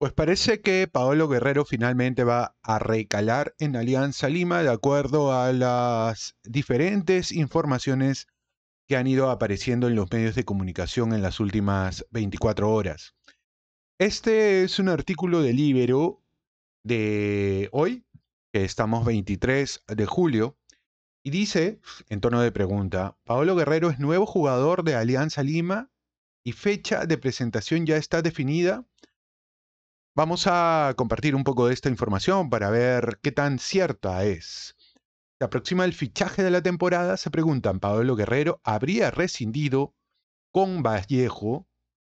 Pues parece que Paolo Guerrero finalmente va a recalar en Alianza Lima de acuerdo a las diferentes informaciones que han ido apareciendo en los medios de comunicación en las últimas 24 horas. Este es un artículo del Libero de hoy, que estamos 23 de julio, y dice, en tono de pregunta, Paolo Guerrero es nuevo jugador de Alianza Lima y fecha de presentación ya está definida. Vamos a compartir un poco de esta información para ver qué tan cierta es. Se aproxima el fichaje de la temporada, se preguntan, Pablo Guerrero habría rescindido con Vallejo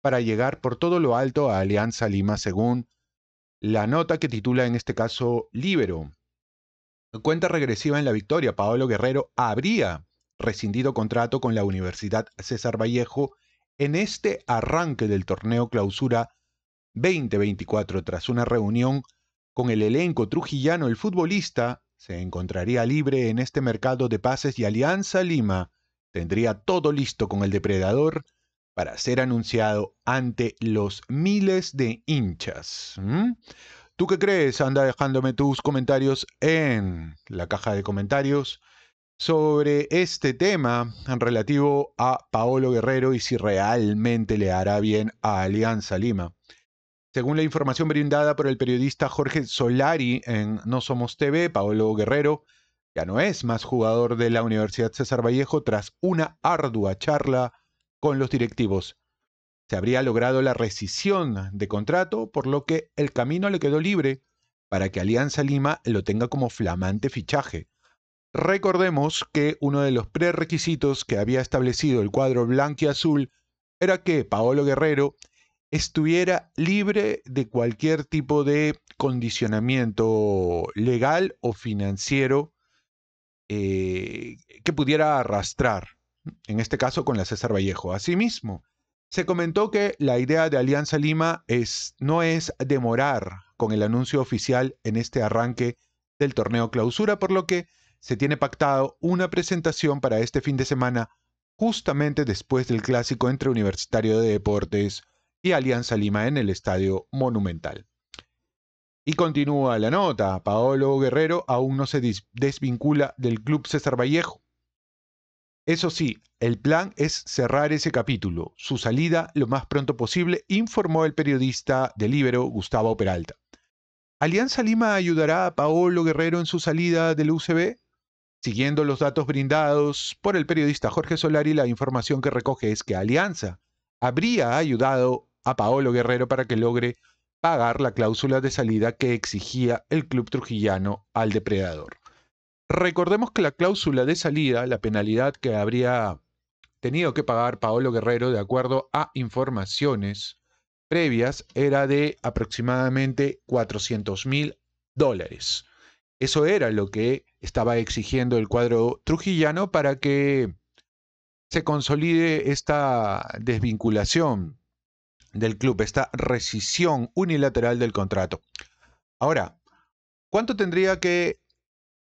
para llegar por todo lo alto a Alianza Lima, según la nota que titula en este caso Libero. Cuenta regresiva en la victoria, Pablo Guerrero habría rescindido contrato con la Universidad César Vallejo en este arranque del torneo clausura 2024, tras una reunión con el elenco trujillano, el futbolista se encontraría libre en este mercado de pases y Alianza Lima tendría todo listo con el depredador para ser anunciado ante los miles de hinchas. ¿Mm? ¿Tú qué crees? Anda dejándome tus comentarios en la caja de comentarios sobre este tema en relativo a Paolo Guerrero y si realmente le hará bien a Alianza Lima. Según la información brindada por el periodista Jorge Solari en No Somos TV, Paolo Guerrero ya no es más jugador de la Universidad César Vallejo tras una ardua charla con los directivos. Se habría logrado la rescisión de contrato, por lo que el camino le quedó libre para que Alianza Lima lo tenga como flamante fichaje. Recordemos que uno de los prerequisitos que había establecido el cuadro blanco azul era que Paolo Guerrero estuviera libre de cualquier tipo de condicionamiento legal o financiero eh, que pudiera arrastrar, en este caso con la César Vallejo. Asimismo, se comentó que la idea de Alianza Lima es, no es demorar con el anuncio oficial en este arranque del torneo clausura, por lo que se tiene pactado una presentación para este fin de semana, justamente después del clásico entre Universitario de Deportes y Alianza Lima en el Estadio Monumental. Y continúa la nota, Paolo Guerrero aún no se desvincula del Club César Vallejo. Eso sí, el plan es cerrar ese capítulo, su salida lo más pronto posible, informó el periodista del Ibero Gustavo Peralta. ¿Alianza Lima ayudará a Paolo Guerrero en su salida del UCB? Siguiendo los datos brindados por el periodista Jorge Solari, la información que recoge es que Alianza habría ayudado a Paolo Guerrero para que logre pagar la cláusula de salida que exigía el club trujillano al depredador. Recordemos que la cláusula de salida, la penalidad que habría tenido que pagar Paolo Guerrero de acuerdo a informaciones previas, era de aproximadamente 400 mil dólares. Eso era lo que estaba exigiendo el cuadro trujillano para que se consolide esta desvinculación del club, esta rescisión unilateral del contrato. Ahora, ¿cuánto tendría que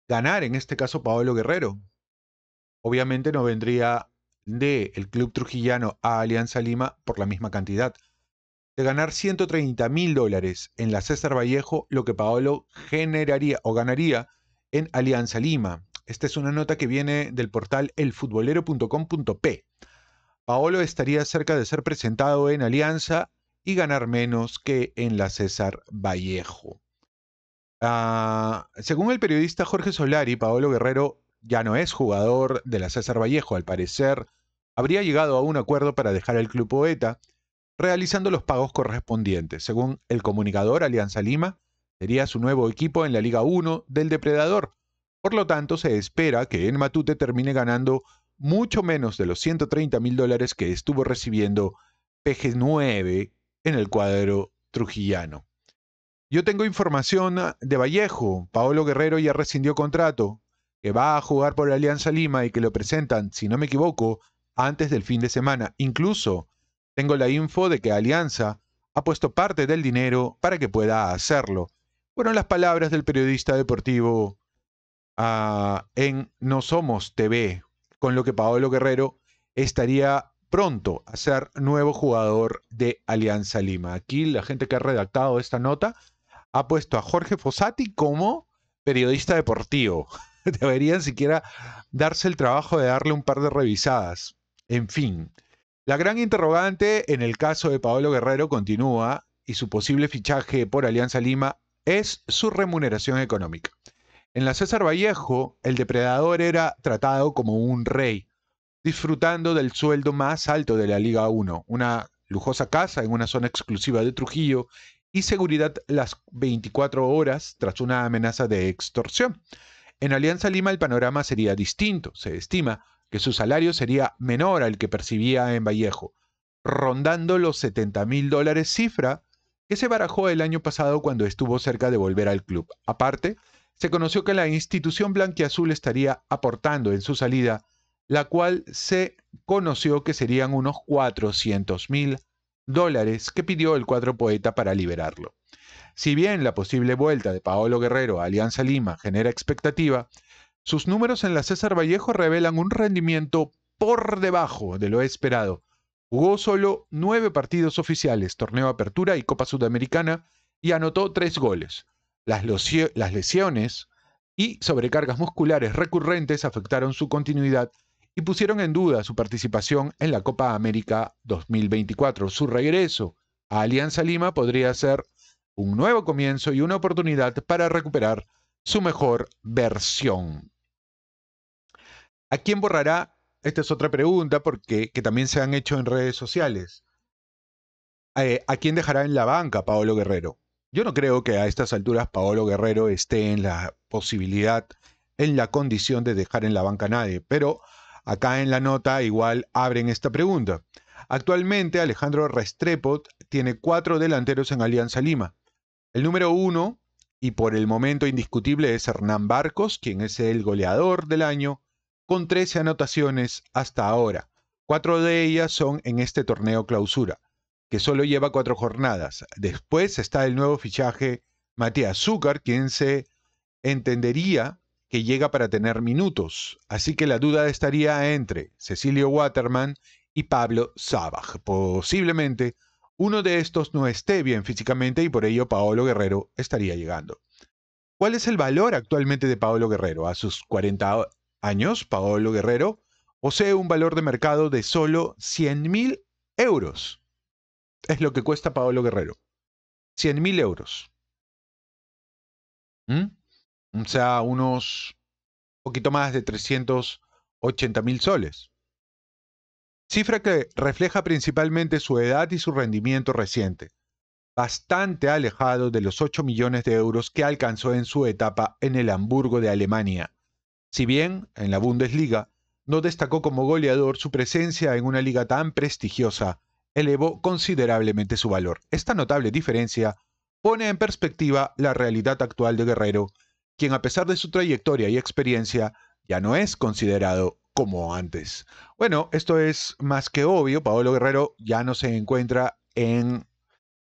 ganar en este caso Paolo Guerrero? Obviamente no vendría del el club trujillano a Alianza Lima por la misma cantidad. De ganar 130 mil dólares en la César Vallejo, lo que Paolo generaría o ganaría en Alianza Lima. Esta es una nota que viene del portal elfutbolero.com.p. Paolo estaría cerca de ser presentado en Alianza y ganar menos que en la César Vallejo. Ah, según el periodista Jorge Solari, Paolo Guerrero ya no es jugador de la César Vallejo. Al parecer, habría llegado a un acuerdo para dejar el club poeta, realizando los pagos correspondientes. Según el comunicador Alianza Lima, sería su nuevo equipo en la Liga 1 del Depredador. Por lo tanto, se espera que en Matute termine ganando mucho menos de los 130 mil dólares que estuvo recibiendo PG9 en el cuadro trujillano. Yo tengo información ah, de Vallejo. Paolo Guerrero ya rescindió contrato, que va a jugar por Alianza Lima y que lo presentan, si no me equivoco, antes del fin de semana. Incluso tengo la info de que Alianza ha puesto parte del dinero para que pueda hacerlo. Fueron las palabras del periodista deportivo ah, en No Somos TV, con lo que Paolo Guerrero estaría pronto a ser nuevo jugador de Alianza Lima. Aquí la gente que ha redactado esta nota ha puesto a Jorge Fossati como periodista deportivo. Deberían siquiera darse el trabajo de darle un par de revisadas. En fin, la gran interrogante en el caso de Paolo Guerrero continúa y su posible fichaje por Alianza Lima es su remuneración económica. En la César Vallejo, el depredador era tratado como un rey, disfrutando del sueldo más alto de la Liga 1, una lujosa casa en una zona exclusiva de Trujillo y seguridad las 24 horas tras una amenaza de extorsión. En Alianza Lima el panorama sería distinto, se estima que su salario sería menor al que percibía en Vallejo, rondando los 70 mil dólares cifra que se barajó el año pasado cuando estuvo cerca de volver al club. Aparte, se conoció que la institución blanquiazul estaría aportando en su salida, la cual se conoció que serían unos 400 mil dólares que pidió el cuadro poeta para liberarlo. Si bien la posible vuelta de Paolo Guerrero a Alianza Lima genera expectativa, sus números en la César Vallejo revelan un rendimiento por debajo de lo esperado. Jugó solo nueve partidos oficiales, torneo Apertura y Copa Sudamericana, y anotó tres goles las, lesiones y sobrecargas musculares recurrentes afectaron su continuidad y pusieron en duda su participación en la Copa América 2024. Su regreso a Alianza Lima podría ser un nuevo comienzo y una oportunidad para recuperar su mejor versión. ¿A quién borrará? Esta es otra pregunta porque, que también se han hecho en redes sociales. Eh, ¿A quién dejará en la banca Paolo Guerrero? Yo no creo que a estas alturas Paolo Guerrero esté en la posibilidad, en la condición de dejar en la banca nadie, pero acá en la nota igual abren esta pregunta. Actualmente Alejandro Restrepo tiene cuatro delanteros en Alianza Lima. El número uno, y por el momento indiscutible, es Hernán Barcos, quien es el goleador del año, con 13 anotaciones hasta ahora. Cuatro de ellas son en este torneo clausura que solo lleva cuatro jornadas. Después está el nuevo fichaje Matías Azúcar, quien se entendería que llega para tener minutos. Así que la duda estaría entre Cecilio Waterman y Pablo Sabaj. Posiblemente uno de estos no esté bien físicamente y por ello Paolo Guerrero estaría llegando. ¿Cuál es el valor actualmente de Paolo Guerrero? A sus 40 años, Paolo Guerrero posee un valor de mercado de solo 100 mil euros. Es lo que cuesta Paolo Guerrero. 100.000 euros. ¿Mm? O sea, unos poquito más de 380.000 soles. Cifra que refleja principalmente su edad y su rendimiento reciente, bastante alejado de los 8 millones de euros que alcanzó en su etapa en el Hamburgo de Alemania. Si bien, en la Bundesliga, no destacó como goleador, su presencia en una liga tan prestigiosa elevó considerablemente su valor. Esta notable diferencia pone en perspectiva la realidad actual de Guerrero, quien a pesar de su trayectoria y experiencia ya no es considerado como antes. Bueno, esto es más que obvio, Paolo Guerrero ya no se encuentra en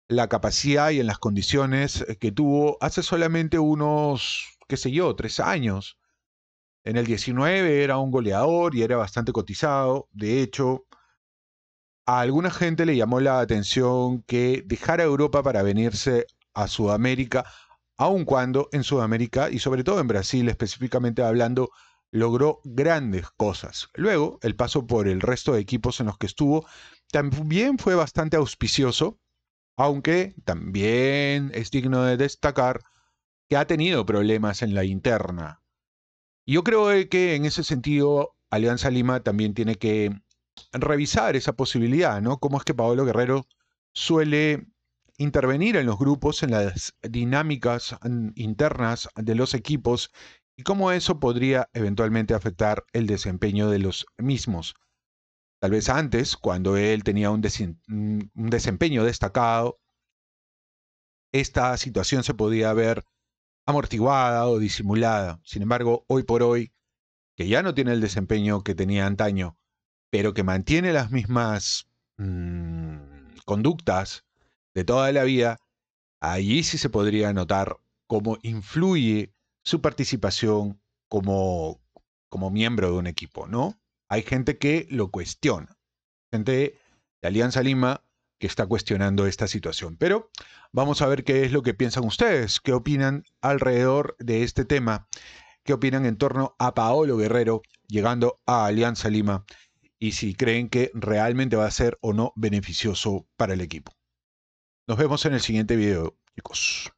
la capacidad y en las condiciones que tuvo hace solamente unos, qué sé yo, tres años. En el 19 era un goleador y era bastante cotizado. De hecho, a alguna gente le llamó la atención que dejara Europa para venirse a Sudamérica, aun cuando en Sudamérica y sobre todo en Brasil específicamente hablando, logró grandes cosas. Luego, el paso por el resto de equipos en los que estuvo también fue bastante auspicioso, aunque también es digno de destacar que ha tenido problemas en la interna. Yo creo que en ese sentido Alianza Lima también tiene que revisar esa posibilidad, ¿no? Cómo es que Pablo Guerrero suele intervenir en los grupos, en las dinámicas internas de los equipos y cómo eso podría eventualmente afectar el desempeño de los mismos. Tal vez antes, cuando él tenía un, un desempeño destacado, esta situación se podía ver amortiguada o disimulada. Sin embargo, hoy por hoy, que ya no tiene el desempeño que tenía antaño, pero que mantiene las mismas mm, conductas de toda la vida, allí sí se podría notar cómo influye su participación como, como miembro de un equipo, ¿no? Hay gente que lo cuestiona, gente de Alianza Lima que está cuestionando esta situación. Pero vamos a ver qué es lo que piensan ustedes, qué opinan alrededor de este tema, qué opinan en torno a Paolo Guerrero llegando a Alianza Lima y si creen que realmente va a ser o no beneficioso para el equipo. Nos vemos en el siguiente video, chicos.